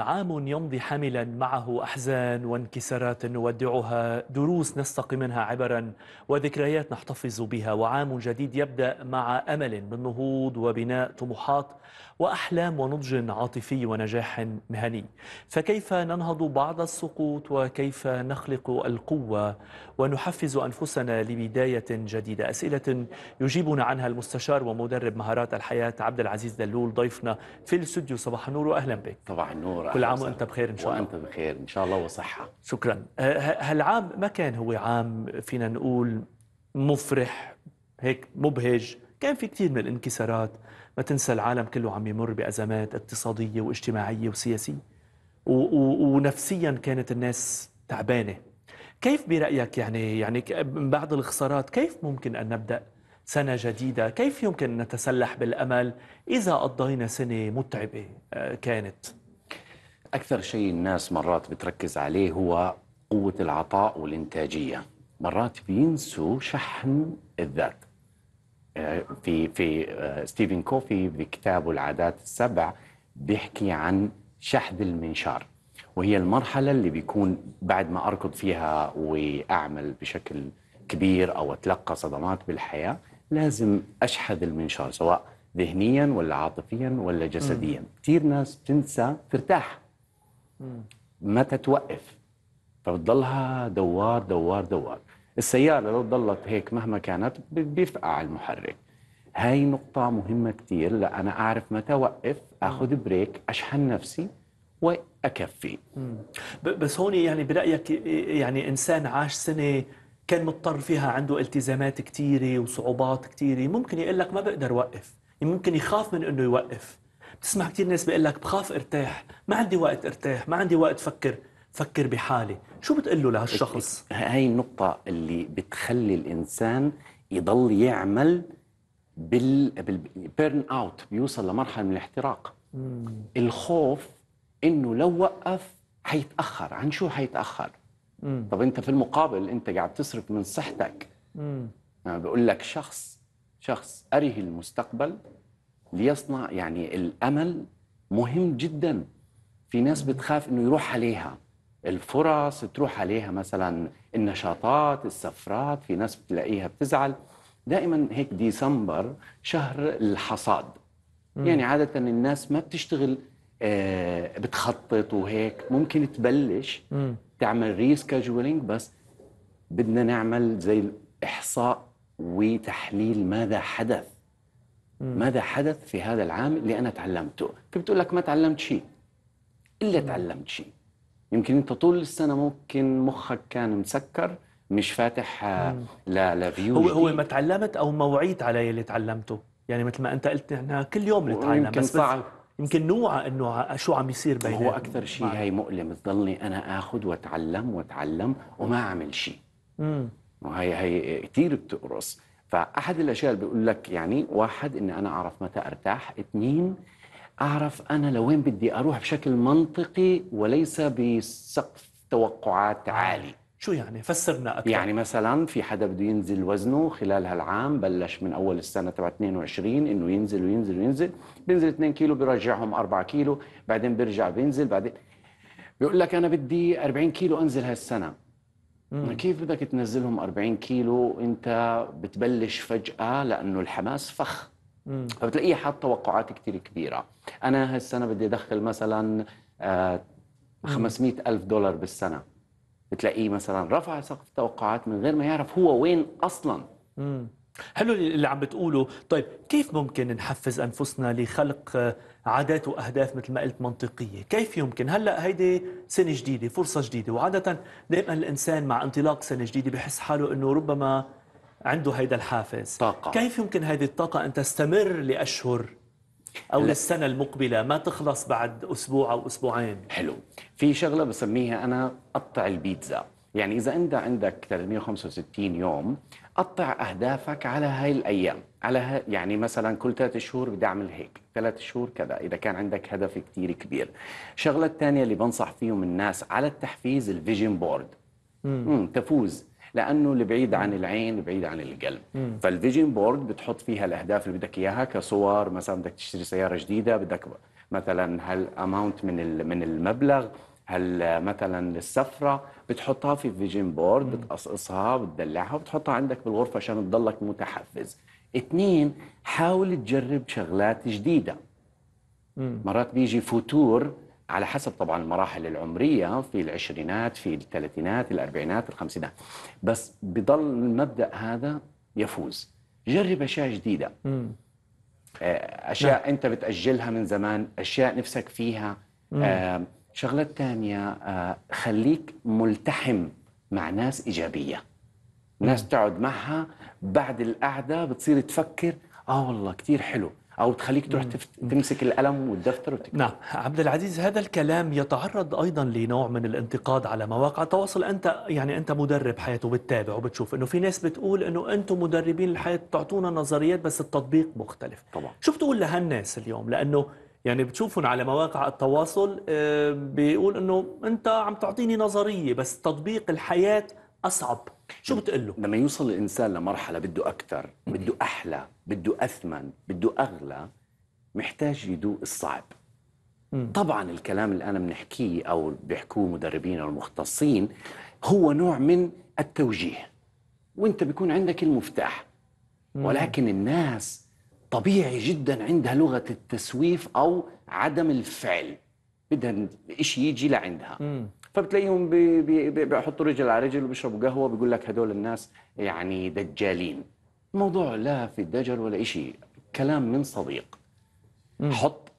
عام يمضي حاملا معه احزان وانكسارات نودعها دروس نستقي منها عبرا وذكريات نحتفظ بها وعام جديد يبدا مع امل بالنهوض وبناء طموحات واحلام ونضج عاطفي ونجاح مهني فكيف ننهض بعد السقوط وكيف نخلق القوه ونحفز انفسنا لبدايه جديده اسئله يجيبنا عنها المستشار ومدرب مهارات الحياه عبد العزيز دلول ضيفنا في الاستوديو صباح النور واهلا بك صباح النور عمرك كل عام وانت بخير ان شاء الله وانت بخير ان شاء الله وصحه شكرا هالعام أه، ما كان هو عام فينا نقول مفرح هيك مبهج كان في كثير من الانكسارات ما تنسى العالم كله عم يمر بأزمات اقتصادية واجتماعية وسياسية و و ونفسيا كانت الناس تعبانة كيف برأيك يعني يعني من بعد الخسارات كيف ممكن أن نبدأ سنة جديدة كيف يمكن أن نتسلح بالأمل إذا قضينا سنة متعبة أه، كانت أكثر شيء الناس مرات بتركز عليه هو قوة العطاء والإنتاجية مرات بينسوا شحن الذات آه، في في آه، ستيفن كوفي بكتابه العادات السبع بيحكي عن شحذ المنشار وهي المرحلة اللي بيكون بعد ما أركض فيها وأعمل بشكل كبير أو أتلقى صدمات بالحياة لازم أشحذ المنشار سواء ذهنيا ولا عاطفيا ولا جسديا كثير ناس بتنسى ترتاح متى توقف فبتضلها دوار دوار دوار السيارة لو ضلت هيك مهما كانت بيفقع المحرك هاي نقطة مهمة كتير لأنا أعرف متى أوقف أخذ بريك أشحن نفسي وأكفي بس هون يعني برأيك يعني إنسان عاش سنة كان مضطر فيها عنده التزامات كتيرة وصعوبات كتيرة ممكن يقول لك ما بقدر وقف ممكن يخاف من أنه يوقف بتسمع كثير ناس بيقول لك بخاف ارتاح ما عندي وقت ارتاح ما عندي وقت فكر فكر بحالي شو بتقول له لهالشخص هاي النقطة اللي بتخلي الإنسان يضل يعمل بال بالبيرن اوت بيوصل لمرحله من الاحتراق مم. الخوف انه لو وقف حيتاخر عن شو حيتاخر مم. طب انت في المقابل انت قاعد تصرف من صحتك امم يعني بقول لك شخص شخص أره المستقبل ليصنع يعني الامل مهم جدا في ناس بتخاف انه يروح عليها الفرص تروح عليها مثلا النشاطات السفرات في ناس بتلاقيها بتزعل دائما هيك ديسمبر شهر الحصاد مم. يعني عادة الناس ما بتشتغل آه بتخطط وهيك ممكن تبلش مم. تعمل ريسكاجولينج بس بدنا نعمل زي الإحصاء وتحليل ماذا حدث ماذا حدث في هذا العام اللي أنا تعلمته كيف بتقول لك ما تعلمت شيء إلا تعلمت شيء يمكن أنت طول السنة ممكن مخك كان مسكر مش فاتح آه، لا لا فيو هو هو ما تعلمت او ما وعيت علي اللي تعلمته يعني مثل ما انت قلت احنا كل يوم نتعلم بس, صعب بس يمكن نوعى انه شو عم يصير بينه هو اكثر شيء هي مؤلم تضلني انا اخذ واتعلم واتعلم وما اعمل شيء امم وهي هي كثير بتقرص فاحد الاشياء اللي بيقول لك يعني واحد إني انا اعرف متى ارتاح اثنين اعرف انا لوين بدي اروح بشكل منطقي وليس بسقف توقعات عالي شو يعني فسرنا اكثر يعني مثلا في حدا بده ينزل وزنه خلال هالعام بلش من اول السنه تبع 22 انه ينزل وينزل وينزل بينزل 2 كيلو بيرجعهم 4 كيلو بعدين بيرجع بينزل بعدين بيقول لك انا بدي 40 كيلو انزل هالسنه مم. كيف بدك تنزلهم 40 كيلو انت بتبلش فجاه لانه الحماس فخ مم. فبتلاقيه حاط توقعات كثير كبيره انا هالسنه بدي ادخل مثلا آه 500 ألف دولار بالسنه بتلاقيه مثلا رفع سقف التوقعات من غير ما يعرف هو وين اصلا مم. حلو اللي عم بتقوله طيب كيف ممكن نحفز أنفسنا لخلق آه، عادات وأهداف مثل ما قلت منطقية كيف يمكن هلأ هيدي سنة جديدة فرصة جديدة وعادة دائما الإنسان مع انطلاق سنة جديدة بحس حاله أنه ربما عنده هيدا الحافز طاقة. كيف يمكن هذه الطاقة أن تستمر لأشهر أو لا. للسنة المقبلة ما تخلص بعد أسبوع أو أسبوعين حلو في شغلة بسميها أنا قطع البيتزا يعني إذا أنت عندك 365 يوم قطع أهدافك على هاي الأيام على ها يعني مثلا كل ثلاث شهور بدي أعمل هيك ثلاث شهور كذا إذا كان عندك هدف كتير كبير الشغلة الثانية اللي بنصح فيهم الناس على التحفيز الفيجن بورد مم. تفوز لانه اللي بعيد عن العين بعيد عن القلب فالفيجن بورد بتحط فيها الاهداف اللي بدك اياها كصور مثلا بدك تشتري سياره جديده بدك مثلا هالاماونت من من المبلغ هل مثلا للسفره بتحطها في فيجن بورد بتقصقصها بتدلعها وبتحطها عندك بالغرفه عشان تضلك متحفز اثنين حاول تجرب شغلات جديده مم. مرات بيجي فتور على حسب طبعا المراحل العمريه في العشرينات في الثلاثينات الاربعينات الخمسينات بس بضل المبدا هذا يفوز جرب اشياء جديده مم. آه، اشياء نعم. انت بتاجلها من زمان اشياء نفسك فيها آه شغلة تانية آه، خليك ملتحم مع ناس ايجابيه ناس تقعد معها بعد القعده بتصير تفكر اه والله كثير حلو او تخليك تروح تمسك القلم والدفتر وتكتب نعم عبد العزيز هذا الكلام يتعرض ايضا لنوع من الانتقاد على مواقع التواصل انت يعني انت مدرب حياه وبتتابع وبتشوف انه في ناس بتقول انه انتم مدربين الحياه بتعطونا نظريات بس التطبيق مختلف طبعا شو بتقول لهالناس اليوم لانه يعني بتشوفهم على مواقع التواصل آه، بيقول انه انت عم تعطيني نظريه بس تطبيق الحياه اصعب شو بتقول له لما يوصل الانسان لمرحله بده اكثر بده احلى بده اثمن بده اغلى محتاج يدوق الصعب طبعا الكلام اللي انا بنحكيه او بيحكوه مدربين او المختصين هو نوع من التوجيه وانت بيكون عندك المفتاح ولكن الناس طبيعي جدا عندها لغه التسويف او عدم الفعل بدها شيء يجي لعندها مم. فبتلاقيهم بي بيحطوا رجل على رجل وبيشربوا قهوه بيقول لك هدول الناس يعني دجالين الموضوع لا في الدجل ولا شيء كلام من صديق مم. حط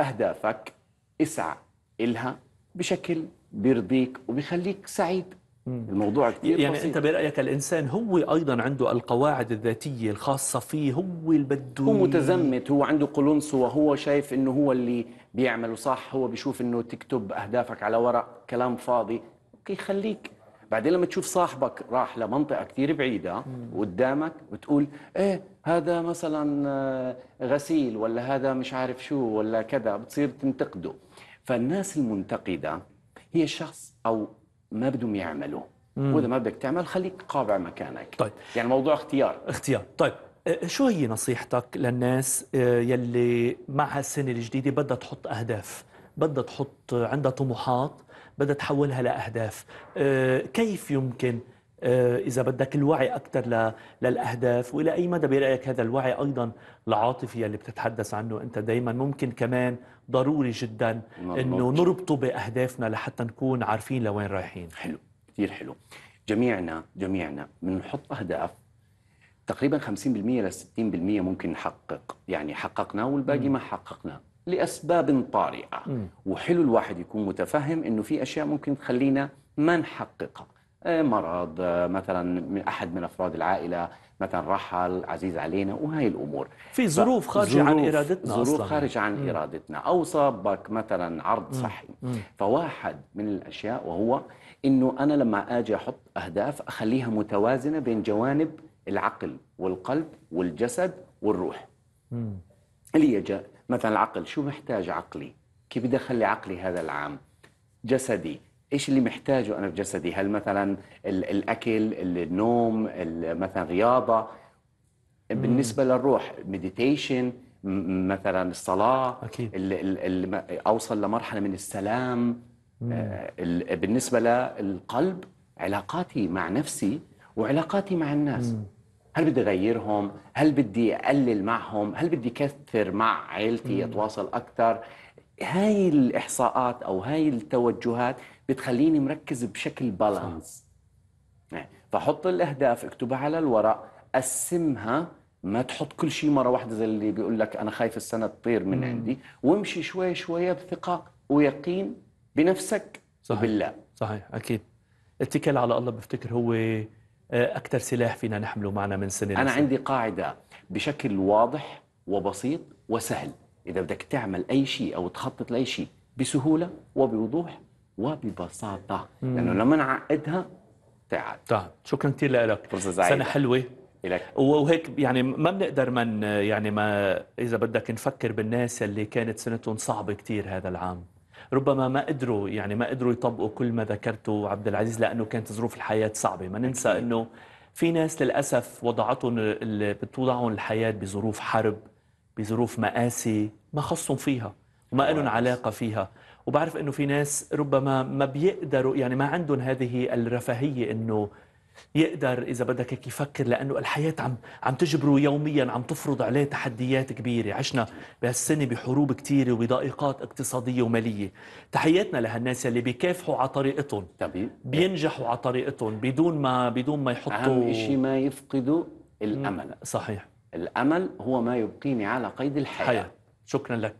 اهدافك اسعى الها بشكل بيرضيك وبيخليك سعيد الموضوع كثير يعني بسيط. انت برايك الانسان هو ايضا عنده القواعد الذاتيه الخاصه فيه هو اللي بده هو متزمت هو عنده قلنص وهو شايف انه هو اللي بيعمل صح هو بيشوف انه تكتب اهدافك على ورق كلام فاضي اوكي خليك بعدين لما تشوف صاحبك راح لمنطقه كثير بعيده قدامك وتقول ايه هذا مثلا آه، غسيل ولا هذا مش عارف شو ولا كذا بتصير تنتقده فالناس المنتقده هي شخص او ما بدهم يعملوا واذا ما بدك تعمل خليك قابع مكانك طيب يعني موضوع اختيار اختيار طيب أه، أه، شو هي نصيحتك للناس أه، يلي معها السنه الجديده بدها تحط اهداف بدها تحط عندها طموحات بدها تحولها لاهداف كيف يمكن آه، إذا بدك الوعي أكثر للأهداف وإلى أي مدى برأيك هذا الوعي أيضا العاطفي اللي بتتحدث عنه أنت دايما ممكن كمان ضروري جدا نعم، أنه نربطه بأهدافنا لحتى نكون عارفين لوين رايحين حلو كثير حلو جميعنا جميعنا بنحط أهداف تقريبا 50% ل 60% ممكن نحقق يعني حققناه والباقي ما حققناه لأسباب طارئة م. وحلو الواحد يكون متفهم أنه في أشياء ممكن تخلينا ما نحققها آه، مرض آه، مثلا أحد من أفراد العائلة مثلا رحل عزيز علينا وهي الأمور في ظروف خارجة عن إرادتنا ظروف خارجة عن إرادتنا أو صابك مثلا عرض صحي مم. فواحد من الأشياء وهو أنه أنا لما أجي أحط أهداف أخليها متوازنة بين جوانب العقل والقلب والجسد والروح مم. اللي هي مثلا العقل شو محتاج عقلي كيف بدي أخلي عقلي هذا العام جسدي ايش اللي محتاجه انا في جسدي هل مثلا الاكل النوم مثلا رياضه بالنسبه للروح مديتيشن مثلا الصلاه أكيد. ال ال اوصل لمرحله من السلام آه، بالنسبه للقلب علاقاتي مع نفسي وعلاقاتي مع الناس مم. هل بدي اغيرهم هل بدي اقلل معهم هل بدي كثر مع عيلتي اتواصل اكثر هاي الاحصاءات او هاي التوجهات بتخليني مركز بشكل بالانس إيه. فحط الاهداف اكتبها على الورق قسمها ما تحط كل شيء مره واحده زي اللي بيقول لك انا خايف السنه تطير من مم. عندي وامشي شوي شوي بثقه ويقين بنفسك صحيح. وبالله صحيح اكيد الاتكال على الله بفتكر هو آه، اكثر سلاح فينا نحمله معنا من سنه انا عندي قاعده بشكل واضح وبسيط وسهل اذا بدك تعمل اي شيء او تخطط لاي شيء بسهوله وبوضوح وببساطه لانه لما نعقدها تعال طيب شكرا كثير لك فرصه سعيده سنه حلوه إلك. وهيك يعني ما بنقدر من يعني ما اذا بدك نفكر بالناس اللي كانت سنتهم صعبه كثير هذا العام ربما ما قدروا يعني ما قدروا يطبقوا كل ما ذكرته عبد العزيز لانه كانت ظروف الحياه صعبه ما ننسى انه في ناس للاسف وضعتهم بتوضعهم الحياه بظروف حرب بظروف مآسي ما خصهم فيها وما لهم علاقه فيها وبعرف انه في ناس ربما ما بيقدروا يعني ما عندهم هذه الرفاهيه انه يقدر اذا بدك هيك يفكر لانه الحياه عم عم تجبره يوميا عم تفرض عليه تحديات كبيره، عشنا بهالسنه بحروب كثيره وبضائقات اقتصاديه وماليه، تحياتنا لهالناس اللي بيكافحوا على طريقتهم طبيعي بينجحوا على طريقتهم بدون ما بدون ما يحطوا اهم شيء ما يفقدوا الامل صحيح الامل هو ما يبقيني على قيد الحياه حياة. شكرا لك